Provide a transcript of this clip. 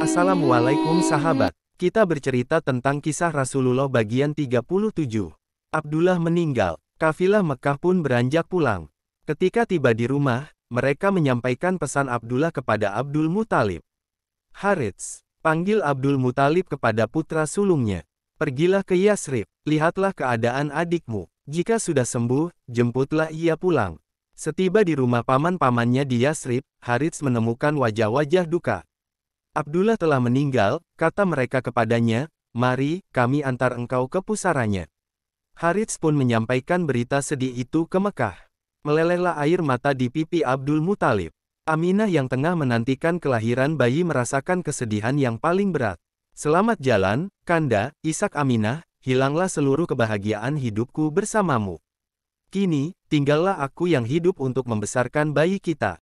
Assalamualaikum sahabat. Kita bercerita tentang kisah Rasulullah bagian 37. Abdullah meninggal. Kafilah Mekah pun beranjak pulang. Ketika tiba di rumah, mereka menyampaikan pesan Abdullah kepada Abdul Muthalib. Harits, panggil Abdul Muthalib kepada putra sulungnya. Pergilah ke Yasrib, lihatlah keadaan adikmu. Jika sudah sembuh, jemputlah ia pulang. Setiba di rumah paman-pamannya di Yasrib, Harits menemukan wajah-wajah duka. Abdullah telah meninggal, kata mereka kepadanya, mari, kami antar engkau ke pusaranya. Harits pun menyampaikan berita sedih itu ke Mekah. Melelehlah air mata di pipi Abdul Muthalib. Aminah yang tengah menantikan kelahiran bayi merasakan kesedihan yang paling berat. Selamat jalan, Kanda, Isak Aminah, hilanglah seluruh kebahagiaan hidupku bersamamu. Kini, tinggallah aku yang hidup untuk membesarkan bayi kita.